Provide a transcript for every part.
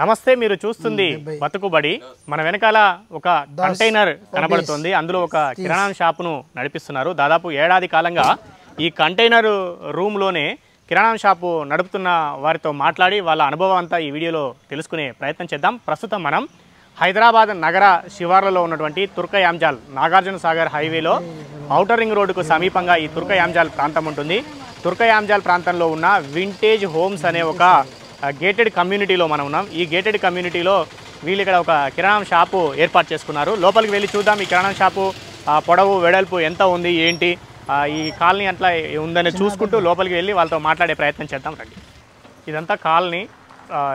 నమస్తే మీరు చూస్తుంది బతుకుబడి మన వెనకాల ఒక కంటైనర్ కనబడుతుంది అందులో ఒక కిరాణా షాపును నడిపిస్తున్నారు దాదాపు ఏడాది కాలంగా ఈ కంటైనర్ రూమ్లోనే కిరాణా షాపు నడుపుతున్న వారితో మాట్లాడి వాళ్ళ అనుభవం అంతా ఈ వీడియోలో తెలుసుకునే ప్రయత్నం చేద్దాం ప్రస్తుతం మనం హైదరాబాద్ నగర శివార్లలో ఉన్నటువంటి తుర్క యాంజాల్ నాగార్జున సాగర్ హైవేలో ఔటర్ రింగ్ రోడ్డుకు సమీపంగా ఈ తుర్క యాంజాల్ ప్రాంతం ఉంటుంది తుర్క యాంజాల్ ప్రాంతంలో ఉన్న వింటేజ్ హోమ్స్ అనే ఒక గేటెడ్ కమ్యూనిటీలో మనం ఉన్నాం ఈ గేటెడ్ కమ్యూనిటీలో వీళ్ళు ఇక్కడ ఒక కిరాణం షాపు ఏర్పాటు చేసుకున్నారు లోపలికి వెళ్ళి చూద్దాం ఈ కిరాణం షాపు పొడవు వెడల్పు ఎంత ఉంది ఏంటి ఈ కాలనీ అట్లా ఉందని చూసుకుంటూ లోపలికి వెళ్ళి వాళ్ళతో మాట్లాడే ప్రయత్నం చేద్దాం రండి ఇదంతా కాలనీ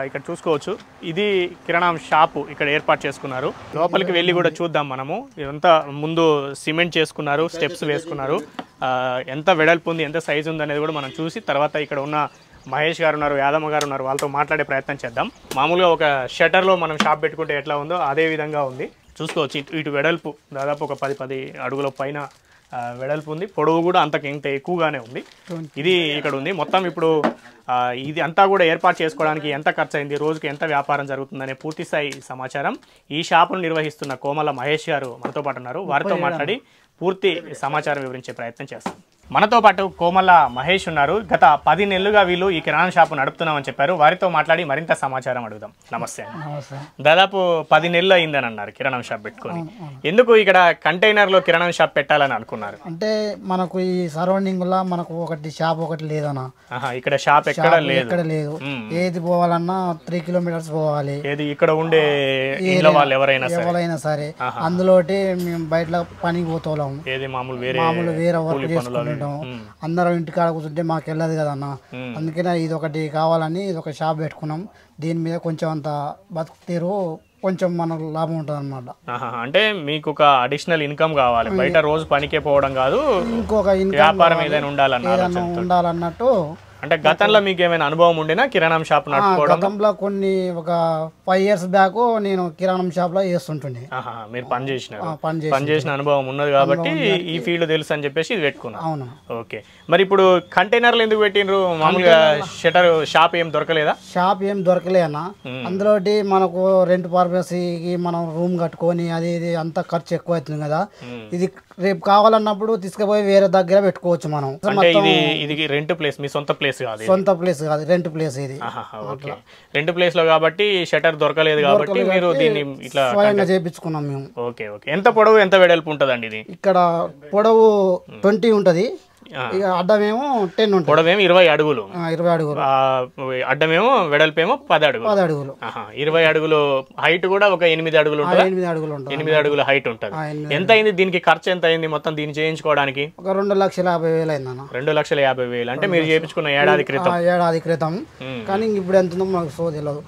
ఇక్కడ చూసుకోవచ్చు ఇది కిరాణం షాపు ఇక్కడ ఏర్పాటు చేసుకున్నారు లోపలికి వెళ్ళి కూడా చూద్దాం మనము ఇదంతా ముందు సిమెంట్ చేసుకున్నారు స్టెప్స్ వేసుకున్నారు ఎంత వెడల్పు ఉంది ఎంత సైజు ఉంది అనేది కూడా మనం చూసి తర్వాత ఇక్కడ ఉన్న మహేష్ గారు ఉన్నారు యాదమ్మ గారు ఉన్నారు వాళ్ళతో మాట్లాడే ప్రయత్నం చేద్దాం మామూలుగా ఒక షటర్లో మనం షాప్ పెట్టుకుంటే ఎట్లా ఉందో అదే విధంగా ఉంది చూసుకోవచ్చు ఇటు ఇటు వెడల్పు దాదాపు ఒక పది పది అడుగుల పైన వెడల్పు ఉంది పొడవు కూడా అంతకు ఇంత ఎక్కువగానే ఉంది ఇది ఇక్కడ ఉంది మొత్తం ఇప్పుడు ఇది అంతా కూడా ఏర్పాటు చేసుకోవడానికి ఎంత ఖర్చు అయింది రోజుకి ఎంత వ్యాపారం జరుగుతుందనే పూర్తి స్థాయి సమాచారం ఈ షాపును నిర్వహిస్తున్న కోమల మహేష్ గారు మనతో పాటు ఉన్నారు వారితో మాట్లాడి పూర్తి సమాచారం వివరించే ప్రయత్నం చేస్తాం మనతో పాటు కోమల మహేష్ ఉన్నారు గత పది నెలలుగా వీళ్ళు ఈ కిరాణా షాపు నడుపుతున్నామని చెప్పారు వారితో మాట్లాడి మరింత సమాచారం అడుగుదాం నమస్తే దాదాపు పది నెలలు అయిందని అన్నారు కిరాణా షాప్ పెట్టుకొని ఎందుకు ఇక్కడ కంటైనర్ లో కిరాణా షాప్ పెట్టాలని అనుకున్నారు అంటే మనకు ఈ సరౌండింగ్ లో మనకు ఒకటి షాప్ ఒకటి లేదనా ఇక్కడ షాప్ ఎక్కడ లేదు ఏది పోవాలన్నా త్రీ కిలోమీటర్స్ పోవాలి ఏది ఇక్కడ ఉండే వాళ్ళు ఎవరైనా ఎవరైనా సరే అందులో మేము బయట పనికి పోతాం ఏది మామూలు వేరే మామూలు వేరే ఉంటాం అందరం ఇంటికాడ కూర్చుంటే మాకు వెళ్ళదు కదన్న అందుకనే ఇది ఒకటి కావాలని ఇది ఒక షాప్ పెట్టుకున్నాం దీని మీద కొంచెం అంత బతుకు తీరు కొంచెం మనకు లాభం ఉంటుంది అనమాట అంటే మీకు ఒక అడిషనల్ ఇన్కమ్ కావాలి బయట రోజు పనికే పోవడం కాదు ఇంకొక వ్యాపారం ఏదైనా ఉండాలన్నట్టు అంటే గతంలో మీకు ఏమైనా అనుభవం ఉండేనా కిరాణం షాప్ గతంలో కొన్ని ఒక ఫైవ్ ఇయర్స్ బ్యాక్ నేను కిరాణం షాప్ లో చేస్తుంటుండే మీరు పని చేసిన పని చేసిన అనుభవం ఉన్నది కాబట్టి ఈ ఫీల్డ్ తెలుసు అని చెప్పేసి ఇది పెట్టుకున్నా అవును ఓకే మరి ఇప్పుడు కంటైనర్లు ఎందుకు పెట్టినరు మామూలుగా షటర్ షాప్ ఏం దొరకలేదా షాప్ ఏం అన్న hmm. అందులో మనకు రెంట్ పర్పస్ మనం రూమ్ కట్టుకొని అది ఇది అంతా ఖర్చు ఎక్కువ అవుతుంది కదా hmm. ఇది రేపు కావాలన్నప్పుడు తీసుకుపోయి వేరే దగ్గర పెట్టుకోవచ్చు మనం ఇది రెంట్ ప్లేస్ మీ సొంత ప్లేస్ కాదు సొంత ప్లేస్ కాదు రెంట్ ప్లేస్ ఇది రెంట్ ప్లేస్ లో కాబట్టి షటర్ దొరకలేదు కాబట్టి మీరు దీన్ని ఇట్లా స్వయంగా చేపించుకున్నాం మేము ఓకే ఓకే ఎంత పొడవు ఎంత వెడల్పు ఉంటుంది ఇది ఇక్కడ పొడవు ట్వంటీ ఉంటది ఇక అడ్డమేమో టెన్ ఉంటుంది పొడవేమో ఇరవై అడుగులు ఇరవై అడుగులు అడ్డమేమో వెడల్పేమో పది అడుగులు పది అడుగులు ఇరవై అడుగులు హైట్ కూడా ఒక ఎనిమిది అడుగులు ఎనిమిది అడుగులు ఉంటాయి ఎనిమిది అడుగుల హైట్ ఉంటుంది ఎంత అయింది దీనికి ఖర్చు ఎంత అయింది మొత్తం దీన్ని చేయించుకోవడానికి ఒక రెండు లక్షల యాభై వేలు అయిందన్న రెండు లక్షల యాభై వేలు అంటే మీరు చేయించుకున్న ఏడాది క్రితం ఏడాది క్రితం కానీ ఇప్పుడు ఎంత మాకు సో తెలియదు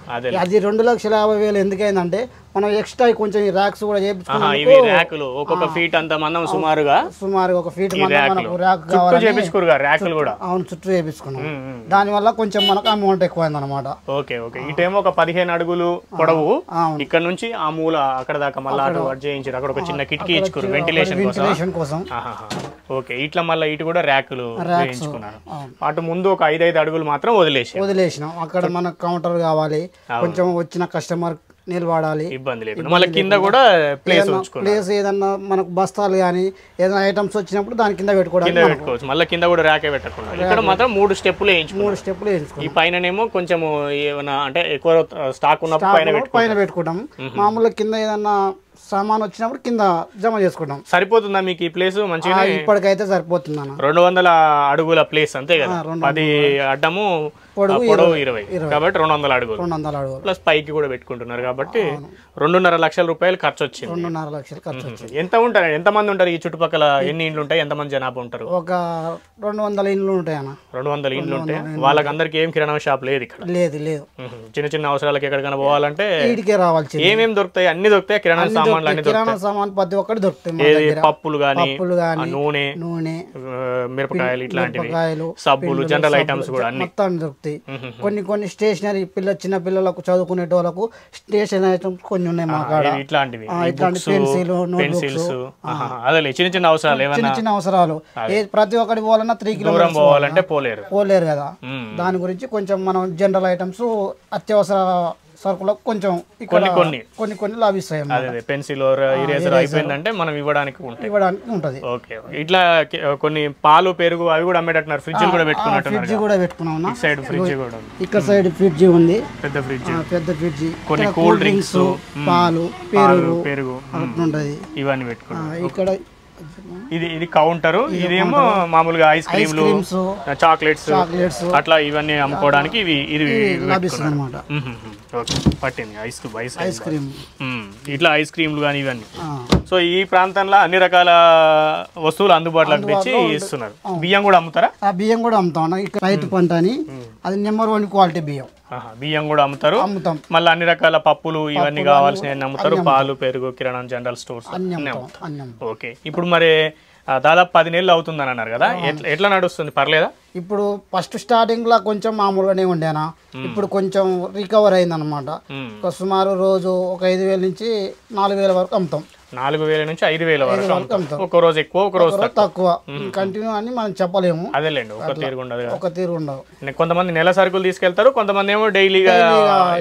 అది రెండు లక్షల యాభై వేలు ఎందుకైందంటే మనం ఎక్స్ట్రా కొంచెం ఈ ర్యాక్స్ కూడా చేయించుకున్నాం ర్యాకులు ఒక్కొక్క ఫీట్ సుమారుగా సుమారుగా ఒక ఫీట్ ర్యాక్ కూడా అవును చుట్టూ చేయించుకున్నాం వల్ల కొంచెం మనకు అమౌంట్ ఎక్కువైంది అనమాట ఓకే ఓకే ఒక పదిహేను అడుగులు పొడవు ఇక్కడ నుంచి ఆ మూల అక్కడ దాకా మళ్ళీ అటు అక్కడ ఒక చిన్న కిటికీ ఇచ్చుకోరు వెంటిలేషన్ కోసం ఓకే ఇట్లా మళ్ళీ ఇటు కూడా ర్యాకులు అటు ముందు ఒక ఐదు ఐదు అడుగులు మాత్రం వదిలేసి వదిలేసినాం అక్కడ మనకు కౌంటర్ కావాలి కొంచెం వచ్చిన కస్టమర్ నిలబడాలి ఇబ్బంది లేకుండా మళ్ళీ కింద కూడా ప్లేస్ ప్లేస్ ఏదన్నా మనకు బస్తాలు కానీ ఏదైనా ఐటమ్స్ వచ్చినప్పుడు దాని కింద పెట్టుకోవడం పెట్టుకోవచ్చు మళ్ళీ కింద కూడా ర్యాకే పెట్టకుండా మాత్రం మూడు స్టెప్పులు వేయించు మూడు స్టెప్పులు ఈ పైననేమో కొంచెం ఏమైనా అంటే ఎక్కువ స్టాక్ ఉన్నప్పుడు పైన పైన పెట్టుకుంటాం మామూలుగా కింద ఏదన్నా సామాన్ వచ్చినప్పుడు కింద జమ చేసుకుంటాం సరిపోతుందా మీకు ఈ ప్లేస్ మంచిగా ఇప్పటికైతే సరిపోతుంది రెండు వందల అడుగుల ప్లేస్ అంతే కదా అది అడ్డము పొడవు ఇరవై కాబట్టి రెండు వందల అడుగులు రెండు వందల అడుగులు ప్లస్ పైకి కూడా పెట్టుకుంటున్నారు కాబట్టి రెండున్నర లక్షల రూపాయలు ఖర్చు వచ్చింది రెండున్నర లక్షలు ఖర్చు వచ్చింది ఎంత ఉంటారు ఎంత మంది ఉంటారు ఈ చుట్టుపక్కల ఎన్ని ఇండ్లు ఉంటాయి ఎంత మంది జనాభా ఉంటారు ఒక రెండు వందల ఇండ్లు ఉంటాయి అన్న రెండు వందల ఇండ్లు ఉంటాయి అందరికి ఏం కిరాణా షాప్ లేదు ఇక్కడ లేదు లేదు చిన్న చిన్న అవసరాలకు ఎక్కడికైనా పోవాలంటే ఏమేమి దొరుకుతాయి అన్ని దొరుకుతాయి కిరాణా కిరాణా సామాన్ ప్రతి ఒక్కటి దొరుకుతుంది పప్పులు కానీ నూనె నూనె మిరపకాయలు ఇట్లాంటివి సబ్బులు జనరల్ ఐటమ్స్ కూడా అన్ని దొరుకుతాయి కొన్ని కొన్ని స్టేషనరీ పిల్ల చిన్న పిల్లలకు చదువుకునే వాళ్ళకు స్టేషనరీ ఐటమ్స్ కొన్ని ఉన్నాయి మా కాడ ఇట్లాంటివి ఇట్లాంటి పెన్సిల్ పెన్సిల్స్ అదే చిన్న చిన్న అవసరాలు చిన్న చిన్న అవసరాలు ప్రతి ఒక్కటి పోవాలన్నా త్రీ కిలోమీటర్ పోవాలంటే పోలేరు పోలేరు కదా దాని గురించి కొంచెం మనం జనరల్ ఐటమ్స్ అత్యవసర సరుకులకు కొంచెం కొన్ని కొన్ని కొన్ని కొన్ని లాభిస్తాయి అదే పెన్సిల్ ఇరేజర్ అయిపోయిందంటే మనం ఇవ్వడానికి ఉంటుంది ఇవ్వడానికి ఉంటుంది ఓకే ఇట్లా కొన్ని పాలు పెరుగు అవి కూడా అమ్మేటట్టున్నారు ఫ్రిడ్జ్ కూడా పెట్టుకున్నట్టు ఫ్రిడ్జ్ కూడా పెట్టుకున్నాం సైడ్ ఫ్రిడ్జ్ కూడా ఇక్కడ సైడ్ ఫ్రిడ్జ్ ఉంది పెద్ద ఫ్రిడ్జ్ పెద్ద ఫ్రిడ్జ్ కొన్ని కూల్ డ్రింక్స్ పాలు పెరుగు పెరుగు ఉంటది ఇవన్నీ పెట్టుకున్నాం ఇక్కడ ఇది ఇది కౌంటర్ ఇదేమో మామూలుగా ఐస్ క్రీమ్లు చాక్లెట్స్ అట్లా ఇవన్నీ అమ్ముకోవడానికి ఇవి ఇది లభిస్తుంది పట్టింది ఐస్ ఐస్ ఐస్ క్రీమ్ ఇట్లా ఐస్ క్రీమ్లు కానీ ఇవన్నీ సో ఈ ప్రాంతంలో అన్ని రకాల వస్తువులు అందుబాటులోకి తెచ్చి ఇస్తున్నారు బియ్యం కూడా అమ్ముతారా బియ్యం కూడా అమ్ముతాం ఇక్కడ రైతు పంట అని అది నెంబర్ వన్ క్వాలిటీ బియ్యం బియ్యం కూడా అమ్ముతారు అమ్ముతాం మళ్ళీ అన్ని రకాల పప్పులు ఇవన్నీ కావాల్సినవి అమ్ముతారు పాలు పెరుగు కిరణం జనరల్ స్టోర్స్ ఓకే ఇప్పుడు మరి దాదాపు పది నెలలు అవుతుంది అని అన్నారు కదా ఎట్లా నడుస్తుంది పర్లేదా ఇప్పుడు ఫస్ట్ స్టార్టింగ్ లో కొంచెం మామూలుగానే ఉండేనా ఇప్పుడు కొంచెం రికవర్ అయింది అనమాట సుమారు రోజు ఒక ఐదు వేల నుంచి నాలుగు వేల వరకు అమ్ముతాం నాలుగు వేల నుంచి ఐదు వేల వరకు ఒక రోజు ఎక్కువ ఒక రోజు తక్కువ కంటిన్యూ అని మనం చెప్పలేము అదే లేండి ఒక తీరు ఉండదు ఒక తీరు ఉండదు కొంతమంది నెల సరుకులు తీసుకెళ్తారు కొంతమంది ఏమో డైలీగా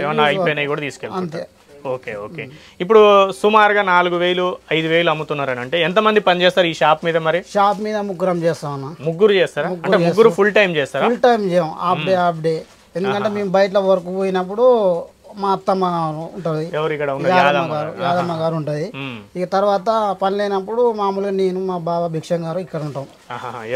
ఏమైనా అయిపోయినాయి కూడా తీసుకెళ్తారు ఓకే ఓకే ఇప్పుడు సుమారుగా నాలుగు వేలు ఐదు వేలు అమ్ముతున్నారని అంటే ఎంత మంది పని చేస్తారు ఈ షాప్ మీద మరి షాప్ మీద ముగ్గురం చేస్తాం ముగ్గురు చేస్తారా అంటే ముగ్గురు ఫుల్ టైం చేస్తారా ఫుల్ టైం చేయం హాఫ్ డే హాఫ్ డే ఎందుకంటే మేము బయట వర్క్ పోయినప్పుడు మా అత్తమ్మ ఉంటుంది యాదమ్మ గారు ఉంటుంది ఇక తర్వాత పని లేనప్పుడు మామూలుగా నేను మా బాబా భిక్షం గారు ఇక్కడ ఉంటాం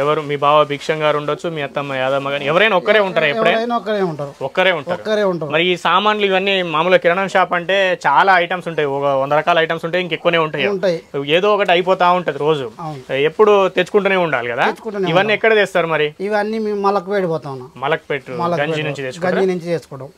ఎవరు మీ బాబా భిక్షం గారు ఉండొచ్చు మీ అత్తమ్మ యాదమ్మ గారు ఎవరైనా ఒక్కరే ఉంటారు ఎవరైనా ఒక్కరే ఉంటారు ఒక్కరే ఉంటారు ఒక్కరే ఉంటారు మరి ఈ సామాన్లు ఇవన్నీ మామూలుగా కిరాణా షాప్ అంటే చాలా ఐటమ్స్ ఉంటాయి ఒక వంద రకాల ఐటమ్స్ ఉంటాయి ఇంకెక్కువనే ఉంటాయి ఉంటాయి ఏదో ఒకటి అయిపోతా ఉంటది రోజు ఎప్పుడు తెచ్చుకుంటూనే ఉండాలి కదా ఇవన్నీ ఎక్కడ తెస్తారు మరి ఇవన్నీ మేము మలక్పేట పోతా ఉన్నాం మలక్పేట గంజి నుంచి గంజి నుంచి తెచ్చుకోవడం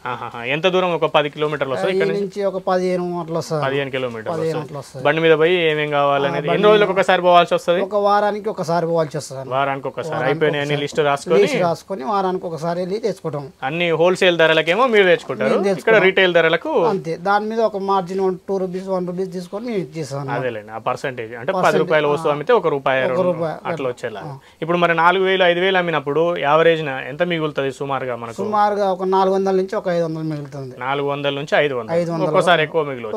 ఎంత దూరం ఒక పది కిలోమీటర్లు వస్తాయి ఇక్కడ నుంచి ఒక పదిహేను అట్లా వస్తుంది పదిహేను కిలోమీటర్లు బండి మీద పోయి ఏమేమి కావాలనేది ఎన్ని రోజులకు ఒకసారి పోవాల్సి వస్తుంది ఒక వారానికి ఒకసారి పోవాల్సి వస్తుంది వారానికి ఒకసారి అయిపోయినాయి అన్ని లిస్ట్ రాసుకొని రాసుకొని వారానికి ఒకసారి వెళ్ళి తెచ్చుకుంటాం అన్ని హోల్సేల్ ధరలకేమో మీరు తెచ్చుకుంటారు ఇక్కడ రీటైల్ ధరలకు అంతే దాని మీద ఒక margin one two rupees one rupees తీసుకొని మేము ఇచ్చేస్తాను అదేలేండి ఆ పర్సంటేజ్ అంటే పది రూపాయల వస్తువు అమ్మితే ఒక రూపాయి అట్లా వచ్చేలా ఇప్పుడు మరి నాలుగు వేలు ఐదు వేలు అమ్మినప్పుడు యావరేజ్ ఎంత మిగులుతుంది సుమారుగా మనకు సుమారుగా ఒక నాలుగు వందల నుంచి ఒక ఐదు వందలు మిగులుతుంది నాలుగు వందల నుంచి ఐదు వందలు ఒక్కోసారి ఎక్కువ మిగిలి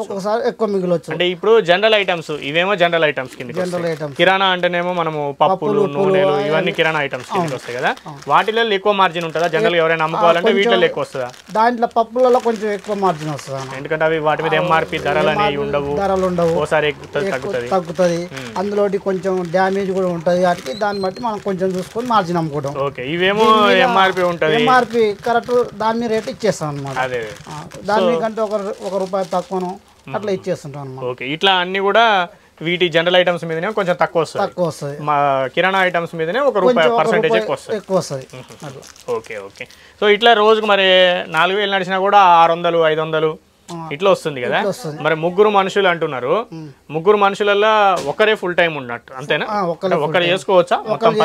ఎక్కువ మిగిలొచ్చు అంటే ఇప్పుడు జనరల్ ఐటమ్స్ ఇవేమో జనరల్ ఐటమ్స్ కింద జనరల్ ఐటమ్స్ కిరాణా అంటేనేమో మనము పప్పులు నూనెలు ఇవన్నీ కిరాణా ఐటమ్స్ కింద వస్తాయి కదా వాటిలో ఎక్కువ మార్జిన్ ఉంటుందా జనరల్ ఎవరైనా అమ్ముకోవాలంటే వీటిలో ఎక్కువ వస్తుందా దాంట్లో పప్పులలో కొంచెం ఎక్కువ మార్జిన్ వస్తుంది ఎందుకంటే అవి వాటి మీద ఎంఆర్పి ధరలు అనేవి ఉండవు ధరలు ఉండవు ఒకసారి తగ్గుతుంది అందులో కొంచెం డ్యామేజ్ కూడా ఉంటుంది కాబట్టి దాన్ని బట్టి మనం కొంచెం చూసుకొని మార్జిన్ అమ్ముకోవడం ఓకే ఇవేమో ఎంఆర్పి ఉంటుంది ఎంఆర్పి కరెక్ట్ దాని రేట్ ఇచ్చేస్తాం అనమాట దానికంటే ఒక ఒక రూపాయి తక్కువను hmm. అట్లా ఇచ్చేస్తుంటాం ఓకే ఇట్లా అన్ని కూడా వీటి జనరల్ ఐటమ్స్ మీదనే కొంచెం తక్కువ వస్తుంది తక్కువ వస్తుంది మా కిరాణా ఐటమ్స్ మీదనే ఒక రూపాయి పర్సెంటేజ్ ఎక్కువ వస్తుంది ఎక్కువ వస్తుంది ఓకే ఓకే సో ఇట్లా రోజుకు మరి నాలుగు వేలు నడిచినా కూడా ఆరు వందలు ఐదు వందలు ఇట్లా వస్తుంది కదా మరి ముగ్గురు మనుషులు అంటున్నారు ముగ్గురు మనుషులలో ఒకరే ఫుల్ టైం ఉన్నట్టు అంతేనా ఒకరు చేసుకోవచ్చా మొక్కలు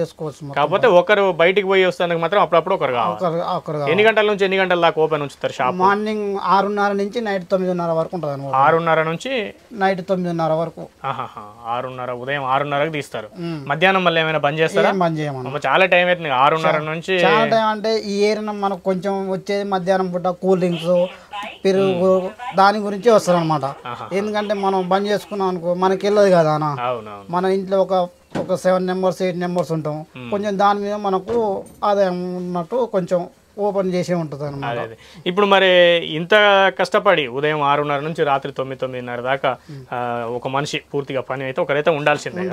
చేసుకోవచ్చు కాకపోతే ఒకరు బయటికి పోయి వస్తానికి మాత్రం అప్పుడప్పుడు ఒకరు కావాలి ఎన్ని గంటల నుంచి ఎన్ని గంటల దాకా ఓపెన్ ఉంచుతారు షాప్ మార్నింగ్ ఆరున్నర నుంచి నైట్ తొమ్మిదిన్నర వరకు ఉంటుంది ఆరున్నర నుంచి నైట్ తొమ్మిదిన్నర వరకు ఆరున్నర ఉదయం ఆరున్నరకు తీస్తారు మధ్యాహ్నం మళ్ళీ ఏమైనా బంద్ చేస్తారా బంద్ చేయమని చాలా టైం అవుతుంది ఆరున్నర నుంచి అంటే ఈ ఏరియా మనకు కొంచెం వచ్చేది మధ్యాహ్నం పూట కూల్ డ్రింక్స్ పెరుగు దాని గురించి వస్తారు అనమాట ఎందుకంటే మనం బంద్ చేసుకున్నాం అనుకో మనకి వెళ్ళదు కదా అన్న మన ఇంట్లో ఒక ఒక సెవెన్ నెంబర్స్ ఎయిట్ నెంబర్స్ ఉంటాం కొంచెం దాని మీద మనకు ఆదాయం ఉన్నట్టు కొంచెం ఓపెన్ చేసే ఉంటుంది అనమాట ఇప్పుడు మరి ఇంత కష్టపడి ఉదయం ఆరున్నర నుంచి రాత్రి తొమ్మిది తొమ్మిదిన్నర దాకా ఒక మనిషి పూర్తిగా పని అయితే ఒకరైతే ఉండాల్సిందే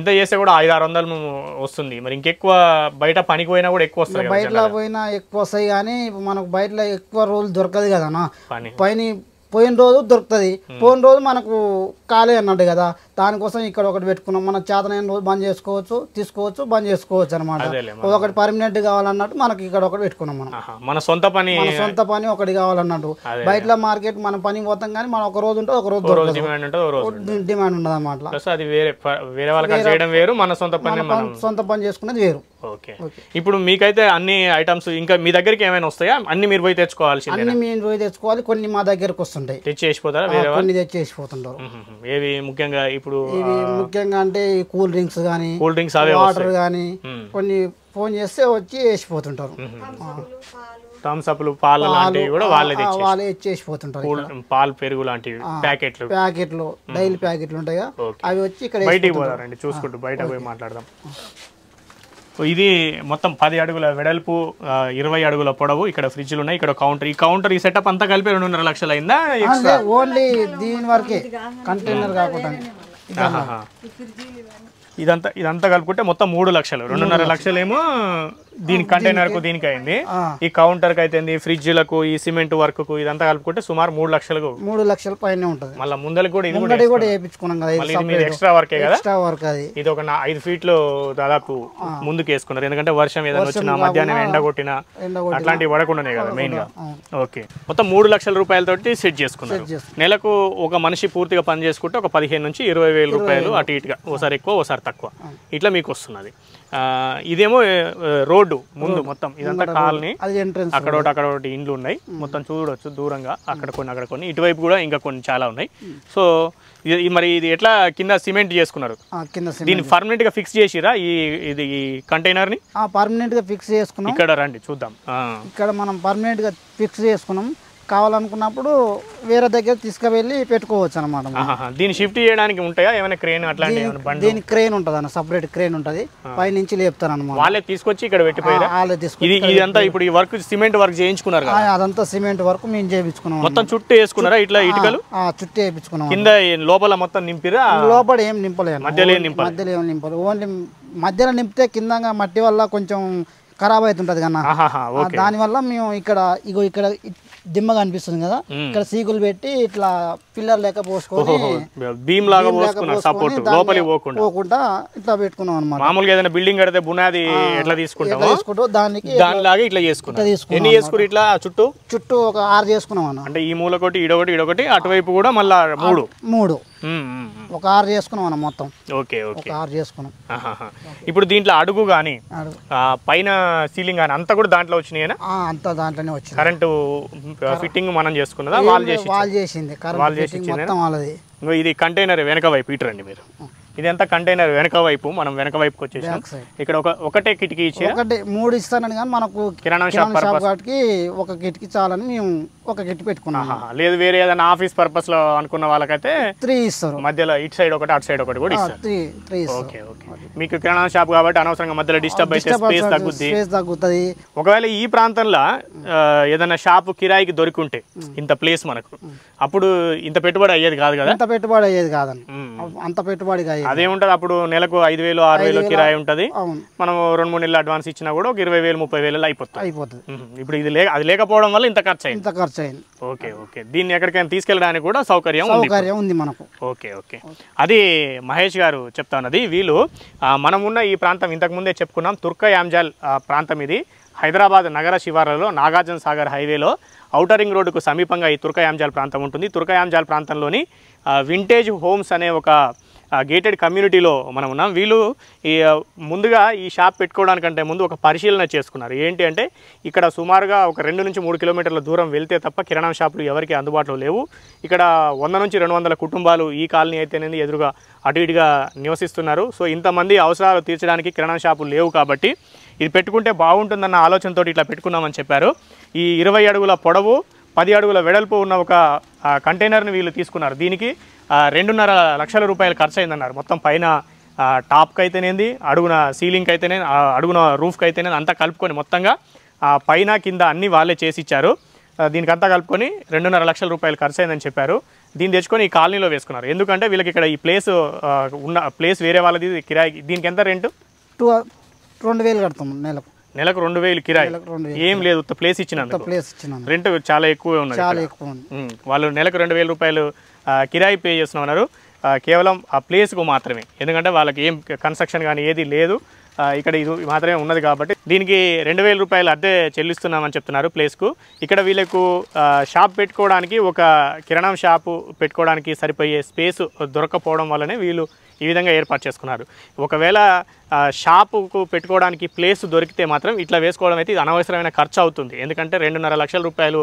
ఇంత చేస్తే కూడా ఐదు ఆరు వందలు వస్తుంది మరి ఇంకెక్కువ బయట పనికి పోయినా కూడా ఎక్కువ వస్తుంది బయట పోయినా ఎక్కువ వస్తాయి కానీ మనకు బయట ఎక్కువ రోజులు దొరకదు కదా పని పోయిన రోజు దొరుకుతుంది పోయిన రోజు మనకు ఖాళీ అన్నట్టు కదా దానికోసం ఇక్కడ ఒకటి పెట్టుకున్నాం మన చేతనైన రోజు బంద్ చేసుకోవచ్చు తీసుకోవచ్చు బంద్ చేసుకోవచ్చు అనమాట ఒకటి పర్మనెంట్ కావాలన్నట్టు మనకి ఇక్కడ ఒకటి పెట్టుకున్నాం మనం మన సొంత పని సొంత పని ఒకటి కావాలన్నట్టు బయట మార్కెట్ మన పని పోతాం కానీ మనం ఒక రోజు ఉంటే ఒక రోజు డిమాండ్ ఉండదు అనమాట వేరే వేరే వాళ్ళకి వేరు మన సొంత పని సొంత పని చేసుకునేది వేరు ఇప్పుడు మీకైతే అన్ని ఐటమ్స్ ఇంకా మీ దగ్గరికి ఏమైనా వస్తాయా అన్ని మీరు పోయి తెచ్చుకోవాల్సి అన్ని మేము పోయి తెచ్చుకోవాలి కొన్ని మా దగ్గరకు వస్తుంటాయి తెచ్చి వేసిపోతారా కొన్ని తెచ్చి వేసిపోతుంటారు ఏవి ముఖ్యంగా ఇప్పుడు ముఖ్యంగా అంటే కూల్ డ్రింక్స్ కానీ కూల్ డ్రింక్స్ వాటర్ కానీ కొన్ని ఫోన్ చేస్తే వచ్చి వేసిపోతుంటారు థమ్స్ అప్లు పాలు లాంటివి కూడా వాళ్ళే వాళ్ళే ఇచ్చేసిపోతుంటారు పాలు పెరుగు లాంటివి ప్యాకెట్లు ప్యాకెట్లు డైలీ ప్యాకెట్లు ఉంటాయి అవి వచ్చి ఇక్కడ బయటికి పోతారండి చూసుకుంటూ బయట పోయి మాట్లాడదాం ఇది మొత్తం పది అడుగుల వెడల్పు ఇరవై అడుగుల పొడవు ఇక్కడ ఫ్రిడ్జ్లు ఉన్నాయి ఇక్కడ కౌంటర్ ఈ కౌంటర్ ఈ సెటప్ అంతా కలిపి రెండున్నర లక్షలు అయిందా ఓన్లీ దీని వరకే కంటైనర్ కాకుండా ఇదంతా ఇదంతా కలుపుకుంటే మొత్తం మూడు లక్షలు రెండున్నర లక్షలేమో దీని కంటైనర్ కు దీనికి అయింది ఈ కౌంటర్ కి అయితే ఫ్రిడ్జ్ లకు ఈ సిమెంట్ వర్క్ కు ఇదంతా కలుపుకుంటే సుమారు మూడు లక్షలకు మూడు లక్షల పైన ఉంటుంది మళ్ళీ ముందర కూడా ఇది కూడా వేయించుకున్నాం ఎక్స్ట్రా వర్కే కదా వర్క్ ఇది ఒక ఐదు ఫీట్లు దాదాపు ముందుకు వేసుకున్నారు ఎందుకంటే వర్షం ఏదైనా వచ్చినా మధ్యాహ్నం ఎండ కొట్టిన అట్లాంటివి పడకుండానే కదా మెయిన్ గా ఓకే మొత్తం మూడు లక్షల రూపాయలతోటి సెట్ చేసుకున్నారు నెలకు ఒక మనిషి పూర్తిగా పని చేసుకుంటే ఒక పదిహేను నుంచి ఇరవై వేల రూపాయలు అటు ఇటుగా ఓసారి ఎక్కువ ఓసారి తక్కువ ఇట్లా మీకు వస్తున్నది ఇదేమో రోడ్డు ముందు మొత్తం ఇదంతా కాలనీ అక్కడ ఒకటి అక్కడ ఒకటి ఇండ్లు ఉన్నాయి మొత్తం చూడొచ్చు దూరంగా అక్కడ కొన్ని అక్కడ కొన్ని ఇటువైపు కూడా ఇంకా కొన్ని చాలా ఉన్నాయి సో మరి ఇది ఎట్లా కింద సిమెంట్ చేసుకున్నారు దీన్ని పర్మనెంట్ గా ఫిక్స్ చేసిరా ఈ ఇది ఈ కంటైనర్ ని పర్మనెంట్ గా ఫిక్స్ చేసుకున్నాం ఇక్కడ రండి చూద్దాం ఇక్కడ మనం పర్మనెంట్ గా ఫిక్స్ చేసుకున్నాం కావాలనుకున్నప్పుడు వేరే దగ్గర తీసుకువెళ్ళి పెట్టుకోవచ్చు అనమాట దీన్ని షిఫ్ట్ చేయడానికి ఉంటాయా ఏమైనా క్రేన్ అట్లాంటి దీని క్రేన్ ఉంటుంది అన్న సపరేట్ క్రేన్ ఉంటుంది పై నుంచి అనమాట వాళ్ళే తీసుకొచ్చి ఇక్కడ పెట్టిపోయారు ఇదంతా ఇప్పుడు ఈ వర్క్ సిమెంట్ వర్క్ చేయించుకున్నారు అదంతా సిమెంట్ వర్క్ మేము చేయించుకున్నాం మొత్తం చుట్టూ వేసుకున్నారా ఇట్లా ఇటుకలు చుట్టూ వేయించుకున్నాం కింద లోపల మొత్తం నింపిరా లోపల ఏం నింపలేదు మధ్యలో మధ్యలో ఏం నింపలేదు ఓన్లీ మధ్యలో నింపితే కింద మట్టి వల్ల కొంచెం ఖరాబ్ అవుతుంటది కన్నా దానివల్ల మేము ఇక్కడ ఇగో ఇక్కడ దిమ్మగా అనిపిస్తుంది కదా ఇక్కడ సీకులు పెట్టి ఇట్లా పిల్లర్ లేక పోసుకొని లాగా లోపలికి పోకుండా పోకుండా ఇట్లా పెట్టుకున్నాం అనమాట ఏదైనా బిల్డింగ్ కడితే బునాది ఎట్లా తీసుకుంటాం దానికి దానిలాగా ఇట్లా చేసుకుంటాం చేసుకుని ఇట్లా చుట్టూ చుట్టూ ఒక ఆరు చేసుకున్నాం అంటే ఈ మూలకొకటి ఇడొకటి ఇడొకటి అటువైపు కూడా మళ్ళీ మూడు మూడు ఒక ఆరు చేసుకున్నాం మనం మొత్తం ఓకే ఓకే ఆరు చేసుకున్నాం ఇప్పుడు దీంట్లో అడుగు కానీ పైన సీలింగ్ కానీ అంతా కూడా దాంట్లో వచ్చినాయి అంతా దాంట్లోనే వచ్చింది కరెంటు ఫిట్టింగ్ మనం చేసుకున్నదా వాళ్ళు చేసి వాళ్ళు చేసింది మొత్తం వాళ్ళది ఇది కంటైనర్ వెనక వైపు ఇటు రండి మీరు ఇదంతా కంటైనర్ వెనక వైపు మనం వెనక వైపుకి వచ్చేసాం ఇక్కడ ఒక ఒకటే కిటికీ ఇచ్చి ఒకటి మూడు ఇస్తానని కానీ మనకు కిరాణా షాప్ కాబట్టి ఒక కిటికీ చాలని మేము ఒక కిటికీ పెట్టుకున్నాం లేదు వేరే ఏదైనా ఆఫీస్ పర్పస్ లో అనుకున్న వాళ్ళకైతే త్రీ ఇస్తారు మధ్యలో ఇటు సైడ్ ఒకటి అటు సైడ్ ఒకటి కూడా ఇస్తారు ఓకే ఓకే మీకు కిరాణా షాప్ కాబట్టి అనవసరంగా మధ్యలో డిస్టర్బ్ అయితే స్పేస్ తగ్గుద్ది తగ్గుతుంది ఒకవేళ ఈ ప్రాంతంలో ఏదైనా షాప్ కిరాయికి దొరికింటే ఇంత ప్లేస్ మనకు అప్పుడు ఇంత పెట్టుబడి అయ్యేది కాదు కదా ఇంత పెట్టుబడి అయ్యేది కాదు అంత పెట్టుబడి అదేముంటది అప్పుడు నెలకు ఐదు వేలు ఆరు వేలు కిరాయి ఉంటది మనం రెండు మూడు నెలలు అడ్వాన్స్ ఇచ్చినా కూడా ఒక ఇరవై వేలు ముప్పై వేలు అయిపోతుంది అయిపోతుంది ఇప్పుడు ఇది అది లేకపోవడం వల్ల ఇంత ఖర్చు అయింది ఖర్చు అయింది ఓకే ఓకే దీన్ని ఎక్కడికైనా తీసుకెళ్ళడానికి కూడా సౌకర్యం సౌకర్యం ఉంది మనకు ఓకే ఓకే అది మహేష్ గారు చెప్తా ఉన్నది వీళ్ళు మనం ఉన్న ఈ ప్రాంతం ఇంతకు ముందే చెప్పుకున్నాం తుర్క యాంజాల్ ప్రాంతం ఇది హైదరాబాద్ నగర శివార్లలో నాగార్జున సాగర్ హైవేలో ఔటరింగ్ రోడ్డుకు సమీపంగా ఈ తుర్కయాంజాల్ ప్రాంతం ఉంటుంది తుర్కయాంజాల్ ప్రాంతంలోని వింటేజ్ హోమ్స్ అనే ఒక గేటెడ్ కమ్యూనిటీలో మనం ఉన్నాం వీళ్ళు ఈ ముందుగా ఈ షాప్ పెట్టుకోవడానికంటే ముందు ఒక పరిశీలన చేసుకున్నారు ఏంటి అంటే ఇక్కడ సుమారుగా ఒక రెండు నుంచి మూడు కిలోమీటర్ల దూరం వెళ్తే తప్ప కిరాణా షాపులు ఎవరికి అందుబాటులో లేవు ఇక్కడ వంద నుంచి రెండు వందల కుటుంబాలు ఈ కాలనీ అయితేనేది ఎదురుగా అటు ఇటుగా నివసిస్తున్నారు సో ఇంతమంది అవసరాలు తీర్చడానికి కిరాణా షాపులు లేవు కాబట్టి ఇది పెట్టుకుంటే బాగుంటుందన్న ఆలోచనతో ఇట్లా పెట్టుకున్నామని చెప్పారు ఈ ఇరవై అడుగుల పొడవు పది అడుగుల వెడల్పు ఉన్న ఒక కంటైనర్ని వీళ్ళు తీసుకున్నారు దీనికి రెండున్నర లక్షల రూపాయలు ఖర్చు అయిందన్నారు మొత్తం పైన టాప్కి అయితేనేది అడుగున సీలింగ్కి అయితేనే అడుగున రూఫ్కి అయితేనేది అంతా కలుపుకొని మొత్తంగా పైన కింద అన్నీ వాళ్ళే చేసి ఇచ్చారు దీనికి అంతా కలుపుకొని రెండున్నర లక్షల రూపాయలు ఖర్చు అయిందని చెప్పారు దీన్ని తెచ్చుకొని ఈ కాలనీలో వేసుకున్నారు ఎందుకంటే వీళ్ళకి ఇక్కడ ఈ ప్లేస్ ఉన్న ప్లేస్ వేరే వాళ్ళది కిరాయి దీనికి ఎంత రెంట్ టూ రెండు వేలు కడతాం నెలకు నెలకు రెండు వేలు కిరాయి ఏం లేదు ప్లేస్ ఇచ్చిన రెంట్ చాలా ఎక్కువ ఉన్నది వాళ్ళు నెలకు రెండు వేల రూపాయలు కిరాయి పే చేస్తున్నారు కేవలం ఆ ప్లేస్కు మాత్రమే ఎందుకంటే వాళ్ళకి ఏం కన్స్ట్రక్షన్ కానీ ఏది లేదు ఇక్కడ ఇది మాత్రమే ఉన్నది కాబట్టి దీనికి రెండు వేల రూపాయలు అద్దె చెల్లిస్తున్నామని చెప్తున్నారు ప్లేస్కు ఇక్కడ వీళ్ళకు షాప్ పెట్టుకోవడానికి ఒక కిరణం షాపు పెట్టుకోవడానికి సరిపోయే స్పేస్ దొరకపోవడం వల్లనే వీళ్ళు ఈ విధంగా ఏర్పాటు చేసుకున్నారు ఒకవేళ షాపుకు పెట్టుకోవడానికి ప్లేస్ దొరికితే మాత్రం ఇట్లా వేసుకోవడం అయితే ఇది అనవసరమైన ఖర్చు అవుతుంది ఎందుకంటే రెండున్నర లక్షల రూపాయలు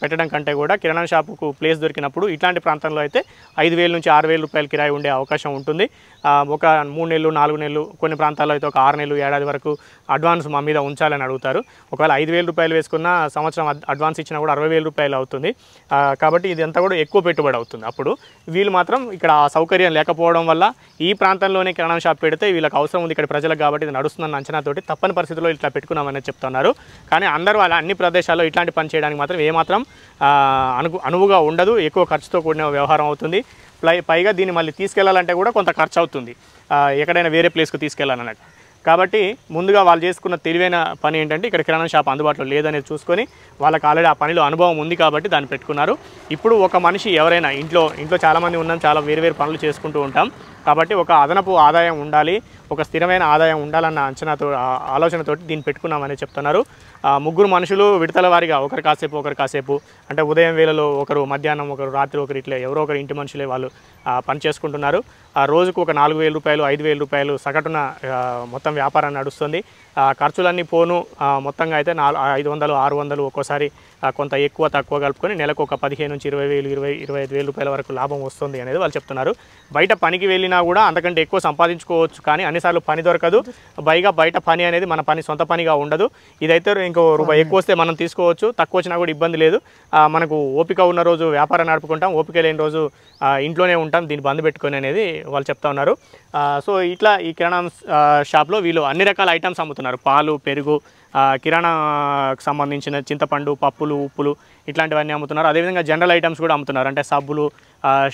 పెట్టడం కంటే కూడా కిరాణా షాపుకు ప్లేస్ దొరికినప్పుడు ఇట్లాంటి ప్రాంతంలో అయితే ఐదు వేల నుంచి ఆరు వేల రూపాయల కిరాయి ఉండే అవకాశం ఉంటుంది ఒక మూడు నెలలు నాలుగు నెలలు కొన్ని ప్రాంతాల్లో అయితే ఒక ఆరు నెలలు ఏడాది వరకు అడ్వాన్స్ మా మీద ఉంచాలని అడుగుతారు ఒకవేళ ఐదు వేల రూపాయలు వేసుకున్న సంవత్సరం అడ్వాన్స్ ఇచ్చినా కూడా అరవై వేల రూపాయలు అవుతుంది కాబట్టి అంతా కూడా ఎక్కువ పెట్టుబడి అవుతుంది అప్పుడు వీళ్ళు మాత్రం ఇక్కడ సౌకర్యం లేకపోవడం వల్ల ఈ ప్రాంతంలోనే కిరాణా షాప్ పెడితే వీళ్ళకి అవసరం ఉంది ఇక్కడ ప్రజలకు కాబట్టి ఇది నడుస్తుందన్న అంచనాతోటి తప్పని పరిస్థితిలో ఇట్లా పెట్టుకున్నామని చెప్తున్నారు కానీ అందరూ వాళ్ళ అన్ని ప్రదేశాల్లో ఇట్లాంటి పని చేయడానికి మాత్రం ఏమాత్రం మాత్రం అను అనువుగా ఉండదు ఎక్కువ ఖర్చుతో కూడిన వ్యవహారం అవుతుంది ప్లై పైగా దీన్ని మళ్ళీ తీసుకెళ్లాలంటే కూడా కొంత ఖర్చు అవుతుంది ఎక్కడైనా వేరే ప్లేస్కు తీసుకెళ్ళాలన్నట్టు కాబట్టి ముందుగా వాళ్ళు చేసుకున్న తెలివైన పని ఏంటంటే ఇక్కడ కిరాణా షాప్ అందుబాటులో లేదనేది చూసుకొని వాళ్ళకి ఆల్రెడీ ఆ పనిలో అనుభవం ఉంది కాబట్టి దాన్ని పెట్టుకున్నారు ఇప్పుడు ఒక మనిషి ఎవరైనా ఇంట్లో ఇంట్లో చాలామంది ఉన్నాం చాలా వేరు వేరు పనులు చేసుకుంటూ ఉంటాం కాబట్టి ఒక అదనపు ఆదాయం ఉండాలి ఒక స్థిరమైన ఆదాయం ఉండాలన్న అంచనాతో ఆలోచనతోటి దీన్ని పెట్టుకున్నామని చెప్తున్నారు ముగ్గురు మనుషులు విడతల వారిగా ఒకరు కాసేపు ఒకరు కాసేపు అంటే ఉదయం వేళలో ఒకరు మధ్యాహ్నం ఒకరు రాత్రి ఒకరు ఇట్లా ఎవరో ఒకరు ఇంటి మనుషులే వాళ్ళు పని చేసుకుంటున్నారు రోజుకు ఒక నాలుగు వేల రూపాయలు ఐదు వేల రూపాయలు సగటున మొత్తం వ్యాపారం నడుస్తుంది ఖర్చులన్నీ పోను మొత్తంగా అయితే నాలుగు ఐదు వందలు ఆరు వందలు ఒక్కోసారి కొంత ఎక్కువ తక్కువ కలుపుకొని నెలకు ఒక పదిహేను నుంచి ఇరవై వేలు ఇరవై ఇరవై ఐదు వేల రూపాయల వరకు లాభం వస్తుంది అనేది వాళ్ళు చెప్తున్నారు బయట పనికి వెళ్ళినా కూడా అంతకంటే ఎక్కువ సంపాదించుకోవచ్చు కానీ అన్నిసార్లు పని దొరకదు పైగా బయట పని అనేది మన పని సొంత పనిగా ఉండదు ఇదైతే ఇంకో రూపాయి ఎక్కువ వస్తే మనం తీసుకోవచ్చు తక్కువ వచ్చినా కూడా ఇబ్బంది లేదు మనకు ఓపిక ఉన్న రోజు వ్యాపారం నడుపుకుంటాం ఓపిక లేని రోజు ఇంట్లోనే ఉంటాం దీన్ని బంద్ పెట్టుకొని అనేది వాళ్ళు చెప్తా ఉన్నారు సో ఇట్లా ఈ కిరాణా షాప్లో వీళ్ళు అన్ని రకాల ఐటమ్స్ అమ్ముతారు అమ్ముతున్నారు పాలు పెరుగు కిరాణాకు సంబంధించిన చింతపండు పప్పులు ఉప్పులు ఇట్లాంటివన్నీ అమ్ముతున్నారు అదేవిధంగా జనరల్ ఐటమ్స్ కూడా అమ్ముతున్నారు అంటే సబ్బులు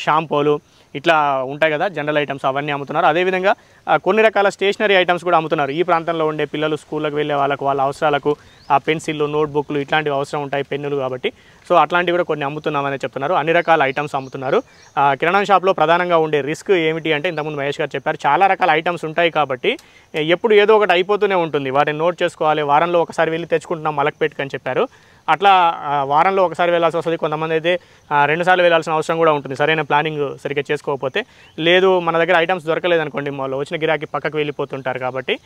షాంపూలు ఇట్లా ఉంటాయి కదా జనరల్ ఐటమ్స్ అవన్నీ అమ్ముతున్నారు అదేవిధంగా కొన్ని రకాల స్టేషనరీ ఐటమ్స్ కూడా అమ్ముతున్నారు ఈ ప్రాంతంలో ఉండే పిల్లలు స్కూళ్ళకి వెళ్ళే వాళ్ళకు వాళ్ళ అవసరాలకు ఆ పెన్సిల్లు నోట్బుక్లు ఇట్లాంటివి అవసరం ఉంటాయి పెన్నులు కాబట్టి సో అట్లాంటివి కూడా కొన్ని అమ్ముతున్నామని చెప్తున్నారు అన్ని రకాల ఐటమ్స్ అమ్ముతున్నారు కిరాణా షాప్లో ప్రధానంగా ఉండే రిస్క్ ఏమిటి అంటే ఇంతకుముందు మహేష్ గారు చెప్పారు చాలా రకాల ఐటమ్స్ ఉంటాయి కాబట్టి ఎప్పుడు ఏదో ఒకటి అయిపోతూనే ఉంటుంది వాటిని నోట్ చేసుకోవాలి వారంలో ఒకసారి వెళ్ళి తెచ్చుకుంటున్నాం మలక్పేట్కి అని చెప్పారు అట్లా వారంలో ఒకసారి వెళ్ళాల్సి వస్తుంది కొంతమంది అయితే రెండుసార్లు వెళ్ళాల్సిన అవసరం కూడా ఉంటుంది సరైన ప్లానింగ్ సరిగ్గా చేసుకోకపోతే లేదు మన దగ్గర ఐటమ్స్ దొరకలేదు అనుకోండి వాళ్ళు వచ్చిన గిరాకీ పక్కకు వెళ్ళిపోతుంటారు కాబట్టి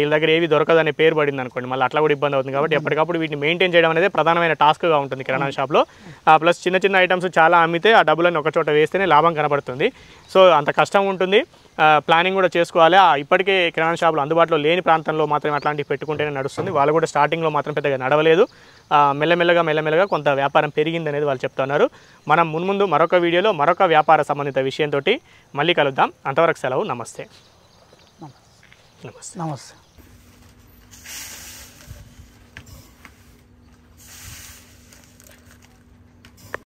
వీళ్ళ దగ్గర ఏవి దొరకదనే పేరు పడింది అనుకోండి మళ్ళీ అట్లా కూడా ఇబ్బంది అవుతుంది కాబట్టి ఎప్పటికప్పుడు వీటిని మెయింటైన్ చేయడం అనేది ప్రధానమైన టాస్క్గా ఉంటుంది కిరాణా షాప్లో ప్లస్ చిన్న చిన్న ఐటమ్స్ చాలా అమ్మితే ఆ డబ్బులను ఒకచోట వేస్తేనే లాభం కనబడుతుంది సో అంత కష్టం ఉంటుంది ప్లానింగ్ కూడా చేసుకోవాలి ఇప్పటికే కిరాణా షాపులు అందుబాటులో లేని ప్రాంతంలో మాత్రం అట్లాంటివి పెట్టుకుంటేనే నడుస్తుంది వాళ్ళు కూడా స్టార్టింగ్లో మాత్రం పెద్దగా నడవలేదు మెల్లమెల్లగా మెల్లమెల్లగా కొంత వ్యాపారం పెరిగింది అనేది వాళ్ళు చెప్తున్నారు మనం మున్ముందు మరొక వీడియోలో మరొక వ్యాపార సంబంధిత విషయంతో మళ్ళీ కలుద్దాం అంతవరకు సెలవు నమస్తే నమస్తే నమస్తే